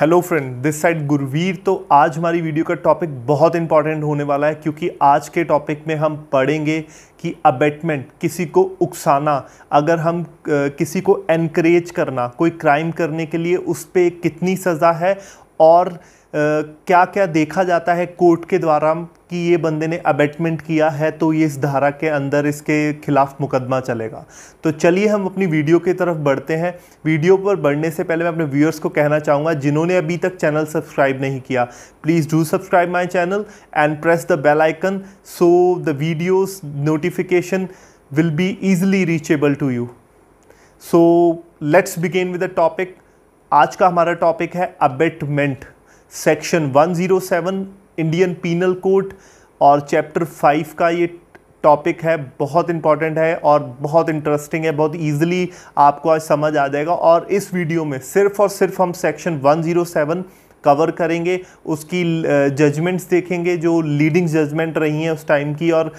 hello friend this side Gurveer तो आज हमारी वीडियो का टॉपिक बहुत इंपॉर्टेंट होने वाला है क्योंकि आज के टॉपिक में हम पढ़ेंगे कि अबेटमेंट किसी को उकसाना अगर हम किसी को एनकरेज करना कोई क्राइम करने के लिए उस पर कितनी सज़ा है और आ, क्या क्या देखा जाता है कोर्ट के द्वारा कि ये बंदे ने अबेटमेंट किया है तो ये इस धारा के अंदर इसके खिलाफ मुकदमा चलेगा तो चलिए हम अपनी वीडियो की तरफ बढ़ते हैं वीडियो पर बढ़ने से पहले मैं अपने व्यूअर्स को कहना चाहूँगा जिन्होंने अभी तक चैनल सब्सक्राइब नहीं किया please do subscribe my channel and press the bell icon so the videos notification will be easily reachable to you so let's begin with the topic आज का हमारा टॉपिक है abetment section 107 Indian penal code और chapter 5 का ये topic है बहुत important है और बहुत इंटरेस्टिंग है बहुत ईजिली आपको आज समझ आ जाएगा और इस वीडियो में सिर्फ और सिर्फ हम सेक्शन 107 कवर करेंगे उसकी जजमेंट्स देखेंगे जो लीडिंग जजमेंट रही हैं उस टाइम की और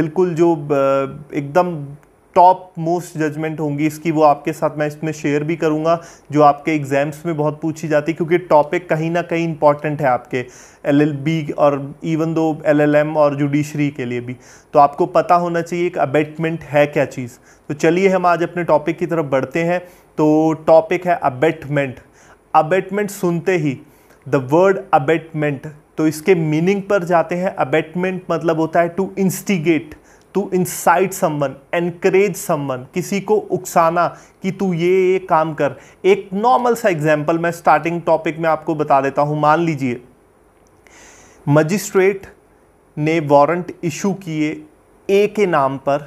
बिल्कुल जो एकदम टॉप मोस्ट जजमेंट होंगी इसकी वो आपके साथ मैं इसमें शेयर भी करूँगा जो आपके एग्ज़ाम्स में बहुत पूछी जाती है क्योंकि टॉपिक कहीं ना कहीं इंपॉर्टेंट है आपके एलएलबी और इवन दो एलएलएम और जुडिशरी के लिए भी तो आपको पता होना चाहिए कि अबेटमेंट है क्या चीज़ तो चलिए हम आज अपने टॉपिक की तरफ बढ़ते हैं तो टॉपिक है अबेटमेंट अबेटमेंट सुनते ही द वर्ड अबेटमेंट तो इसके मीनिंग पर जाते हैं अबेटमेंट मतलब होता है to instigate to incite someone encourage someone किसी को उकसाना कि तू ये ये काम कर एक नॉर्मल सा एग्जाम्पल मैं स्टार्टिंग टॉपिक में आपको बता देता हूँ मान लीजिए मजिस्ट्रेट ने वारंट इशू किए ए के नाम पर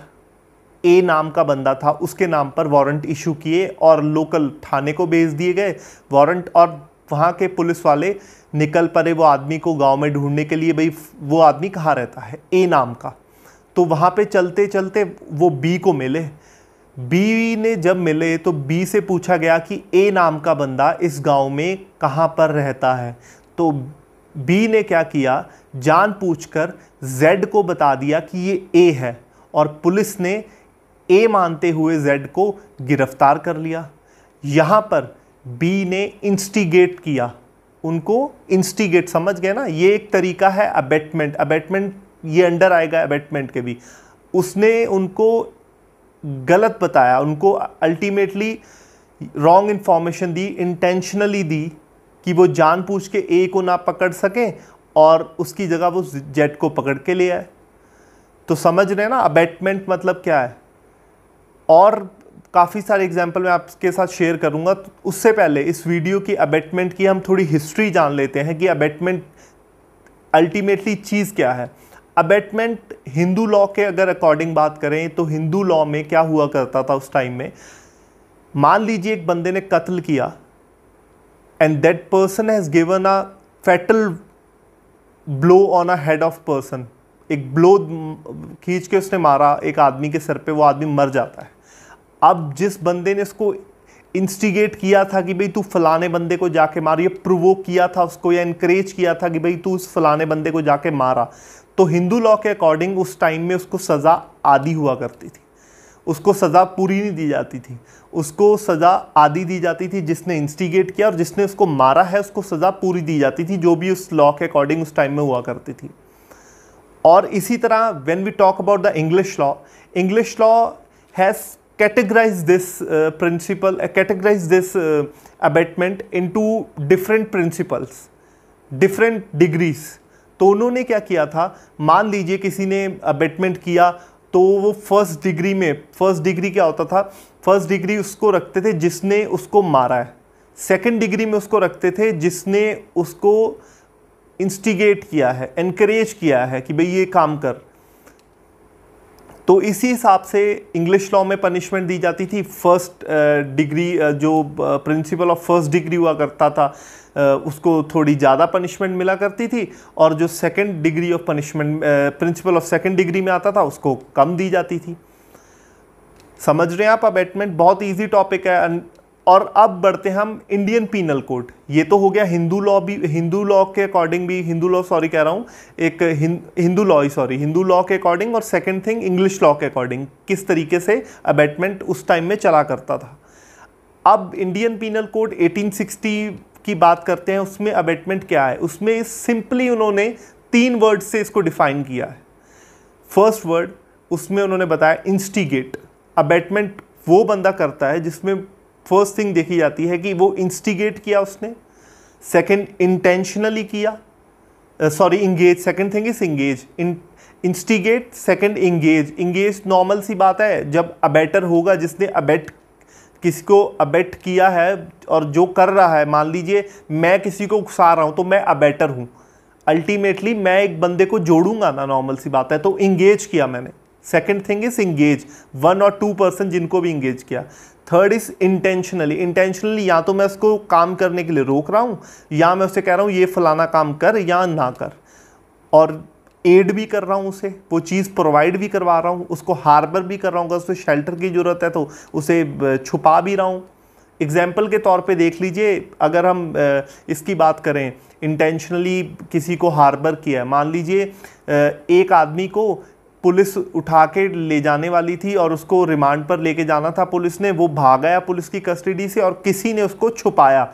ए नाम का बंदा था उसके नाम पर वारंट इशू किए और लोकल थाने को भेज दिए गए वारंट और वहाँ के पुलिस वाले निकल पड़े वो आदमी को गांव में ढूंढने के लिए भाई वो आदमी कहाँ रहता है ए नाम का तो वहाँ पे चलते चलते वो बी को मिले बी ने जब मिले तो बी से पूछा गया कि ए नाम का बंदा इस गांव में कहाँ पर रहता है तो बी ने क्या किया जान पूछ कर जेड को बता दिया कि ये ए है और पुलिस ने ए मानते हुए जेड को गिरफ्तार कर लिया यहाँ पर बी ने इंस्टिगेट किया उनको इंस्टिगेट समझ गए ना ये एक तरीका है अबेटमेंट अबेटमेंट ये अंडर आएगा अबेटमेंट के भी उसने उनको गलत बताया उनको अल्टीमेटली रॉन्ग इन्फॉर्मेशन दी इंटेंशनली दी कि वो जान पूछ के ए को ना पकड़ सकें और उसकी जगह वो जेट को पकड़ के ले आए तो समझ रहे हैं ना अबेटमेंट मतलब क्या है और काफ़ी सारे एग्जाम्पल मैं आपके साथ शेयर करूंगा तो उससे पहले इस वीडियो की अबेटमेंट की हम थोड़ी हिस्ट्री जान लेते हैं कि अबेटमेंट अल्टीमेटली चीज़ क्या है अबेटमेंट हिंदू लॉ के अगर अकॉर्डिंग बात करें तो हिंदू लॉ में क्या हुआ करता था उस टाइम में मान लीजिए एक बंदे ने कत्ल किया and that person has given a fatal blow on a head of person एक ब्लो खींच के उसने मारा एक आदमी के सर पे वो आदमी मर जाता है अब जिस बंदे ने उसको इंस्टिगेट किया था कि भाई तू फलाने बंदे को जाके मार ये प्रोवोक किया था उसको या इनक्रेज किया था कि भाई तू उस फलाने बंदे को जाके मारा तो हिंदू लॉ के अकॉर्डिंग उस टाइम में उसको सज़ा आदि हुआ करती थी उसको सज़ा पूरी नहीं दी जाती थी उसको सज़ा आदि दी जाती थी जिसने इंस्टिगेट किया और जिसने उसको मारा है उसको सज़ा पूरी दी जाती थी जो भी उस लॉ के अकॉर्डिंग उस टाइम में हुआ करती थी और इसी तरह when we talk about the English law English law has categorize this principle categorize this abetment in two different principles different degrees तो उन्होंने क्या किया था मान लीजिए किसी ने अबेटमेंट किया तो वो फर्स्ट डिग्री में फर्स्ट डिग्री क्या होता था फर्स्ट डिग्री उसको रखते थे जिसने उसको मारा है सेकंड डिग्री में उसको रखते थे जिसने उसको इंस्टिगेट किया है इनक्रेज किया है कि भाई ये काम कर तो इसी हिसाब से इंग्लिश लॉ में पनिशमेंट दी जाती थी फर्स्ट डिग्री uh, uh, जो प्रिंसिपल ऑफ फर्स्ट डिग्री हुआ करता था uh, उसको थोड़ी ज़्यादा पनिशमेंट मिला करती थी और जो second degree of punishment principle of second degree में आता था उसको कम दी जाती थी समझ रहे हैं आप अबेटमेंट बहुत इजी टॉपिक है और अब बढ़ते हैं हम इंडियन पीनल कोड ये तो हो गया हिंदू लॉ भी हिंदू लॉ के अकॉर्डिंग भी हिंदू लॉ सॉरी कह रहा हूँ एक हिंदू लॉ ही सॉरी हिंदू लॉ के अकॉर्डिंग और सेकंड थिंग इंग्लिश लॉ के अकॉर्डिंग किस तरीके से अबेटमेंट उस टाइम में चला करता था अब इंडियन पीनल कोड 1860 की बात करते हैं उसमें अबेटमेंट क्या है उसमें सिंपली उन्होंने तीन वर्ड से इसको डिफाइन किया है फर्स्ट वर्ड उसमें उन्होंने बताया इंस्टिगेट अबेटमेंट वो बंदा करता है जिसमें फर्स्ट थिंग देखी जाती है कि वो इंस्टिगेट किया उसने सेकंड इंटेंशनली किया sorry engage second thing is engage instigate second engage engage normal सी बात है जब अबेटर होगा जिसने अबेट किसी को अबेट किया है और जो कर रहा है मान लीजिए मैं किसी को उकसा रहा हूँ तो मैं अबेटर हूँ अल्टीमेटली मैं एक बंदे को जोड़ूंगा ना नॉर्मल सी बात है तो इंगेज किया मैंने second thing is engage one और टू पर्सन जिनको भी इंगेज किया थर्ड इज इंटेंशनली इंटेंशनली या तो मैं उसको काम करने के लिए रोक रहा हूँ या मैं उसे कह रहा हूँ ये फलाना काम कर या ना कर और एड भी कर रहा हूँ उसे वो चीज़ प्रोवाइड भी करवा रहा हूँ उसको हार्बर भी कर रहा हूँ अगर उसे शेल्टर की ज़रूरत है तो उसे छुपा भी रहा हूँ एग्जाम्पल के तौर पे देख लीजिए अगर हम इसकी बात करें इंटेंशनली किसी को हार्बर किया है मान लीजिए एक आदमी को पुलिस उठा के ले जाने वाली थी और उसको रिमांड पर लेके जाना था पुलिस ने वो गया पुलिस की कस्टडी से और किसी ने उसको छुपाया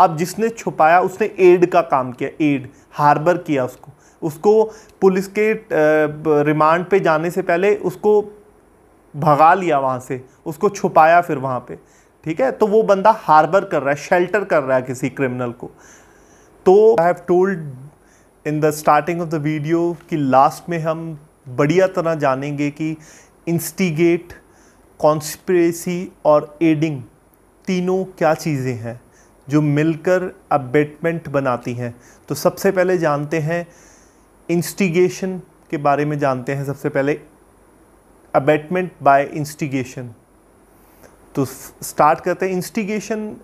अब जिसने छुपाया उसने एड का काम किया एड हार्बर किया उसको उसको पुलिस के रिमांड पे जाने से पहले उसको भगा लिया वहाँ से उसको छुपाया फिर वहाँ पे ठीक है तो वो बंदा हार्बर कर रहा है शेल्टर कर रहा है किसी क्रिमिनल को तो I have told in the starting of the video कि लास्ट में हम बढ़िया तरह जानेंगे कि इंस्टिगेट कॉन्स्परेसी और एडिंग तीनों क्या चीज़ें हैं जो मिलकर अबेटमेंट बनाती हैं तो सबसे पहले जानते हैं इंस्टिगेशन के बारे में जानते हैं सबसे पहले अबेटमेंट बाय इंस्टिगेशन तो स्टार्ट करते हैं इंस्टिगेशन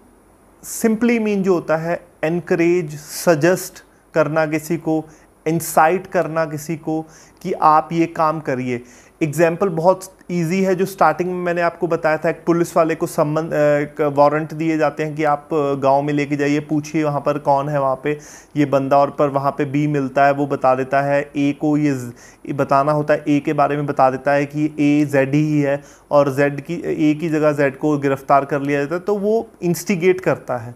सिंपली मीन जो होता है एनकरेज सजेस्ट करना किसी को इंसाइट करना किसी को कि आप ये काम करिए एग्जाम्पल बहुत ईजी है जो स्टार्टिंग में मैंने आपको बताया था एक पुलिस वाले को संबंध वारंट दिए जाते हैं कि आप गांव में लेके जाइए पूछिए वहाँ पर कौन है वहाँ पे ये बंदा और पर वहाँ पे बी मिलता है वो बता देता है ए को ये बताना होता है ए के बारे में बता देता है कि ए जेड ही है और जेड की ए की जगह जेड को गिरफ्तार कर लिया जाता है तो वो इंस्टिगेट करता है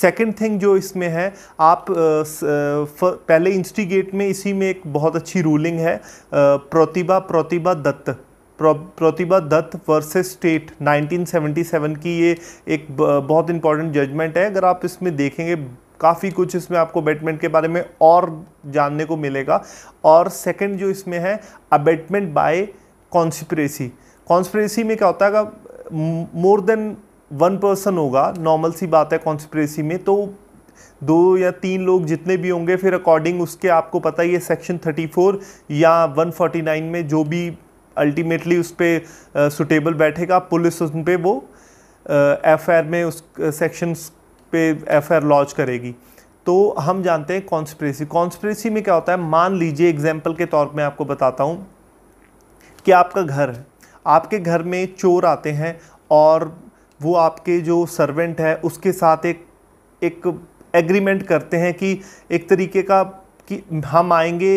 सेकेंड थिंग जो इसमें है आप पहले इंस्टिगेट में इसी में एक बहुत अच्छी रूलिंग है प्रतिभा प्रतिभा दत्त प्रतिभा दत्त वर्सेस स्टेट 1977 की ये एक बहुत इंपॉर्टेंट जजमेंट है अगर आप इसमें देखेंगे काफ़ी कुछ इसमें आपको अबेटमेंट के बारे में और जानने को मिलेगा और सेकंड जो इसमें है अबेटमेंट बाय कॉन्स्परेसी कॉन्स्परेसी में क्या होता है मोर देन वन पर्सन होगा नॉर्मल सी बात है कॉन्स्परेसी में तो दो या तीन लोग जितने भी होंगे फिर अकॉर्डिंग उसके आपको पता ही है सेक्शन 34 या 149 में जो भी अल्टीमेटली उस पर सुटेबल बैठेगा पुलिस उन पर वो एफ आई आर में उस सेक्शंस पे एफ आई आर लॉन्च करेगी तो हम जानते हैं कॉन्स्परेसी कॉन्स्परेसी में क्या होता है मान लीजिए एग्जाम्पल के तौर पर आपको बताता हूँ कि आपका घर है आपके घर में चोर आते हैं और वो आपके जो सर्वेंट है उसके साथ एक एक एग्रीमेंट करते हैं कि एक तरीके का कि हम आएंगे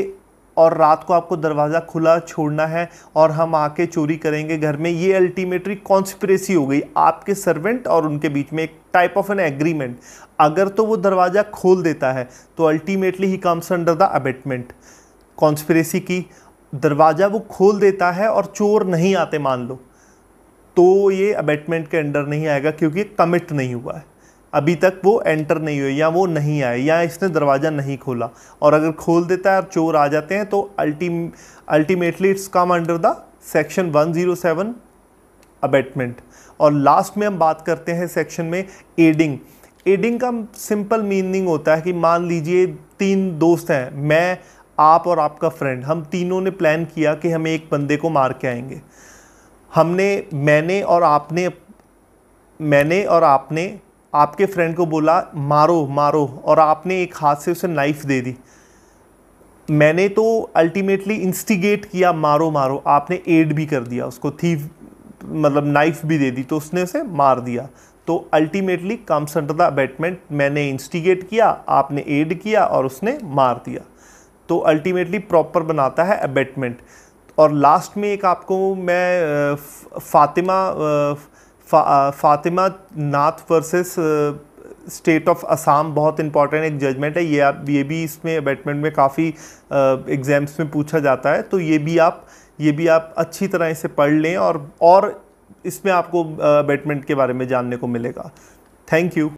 और रात को आपको दरवाज़ा खुला छोड़ना है और हम आके चोरी करेंगे घर में ये अल्टीमेटली कॉन्स्परेसी हो गई आपके सर्वेंट और उनके बीच में एक टाइप ऑफ एन एग्रीमेंट अगर तो वो दरवाज़ा खोल देता है तो अल्टीमेटली ही comes under the abetment conspiracy की दरवाज़ा वो खोल देता है और चोर नहीं आते मान लो तो ये अबेटमेंट के अंडर नहीं आएगा क्योंकि कमिट नहीं हुआ है अभी तक वो एंटर नहीं हुए या वो नहीं आए या इसने दरवाज़ा नहीं खोला और अगर खोल देता है और चोर आ जाते हैं तो अल्टीम ultimately it's come under the section 107 abetment और लास्ट में हम बात करते हैं सेक्शन में एडिंग एडिंग का सिंपल मीनिंग होता है कि मान लीजिए तीन दोस्त हैं मैं आप और आपका फ्रेंड हम तीनों ने प्लान किया कि हम एक बंदे को मार के आएंगे हमने मैंने और आपने मैंने और आपने आपके फ्रेंड को बोला मारो मारो और आपने एक हाथ से उसे नाइफ दे दी मैंने तो अल्टीमेटली इंस्टिगेट किया मारो मारो आपने एड भी कर दिया उसको थीव मतलब नाइफ भी दे दी तो उसने उसे मार दिया तो ultimately comes under the abetment मैंने इंस्टिगेट किया आपने एड किया और उसने मार दिया तो अल्टीमेटली प्रॉपर बनाता है अबेटमेंट और लास्ट में एक आपको मैं फातिमा फा, Fatima Nath versus state of Assam बहुत इंपॉर्टेंट एक जजमेंट है ये आप ये भी इसमें अबेटमेंट में काफ़ी एग्ज़ाम्स में पूछा जाता है तो ये भी आप ये भी आप अच्छी तरह इसे पढ़ लें और और इसमें आपको अबेटमेंट के बारे में जानने को मिलेगा थैंक यू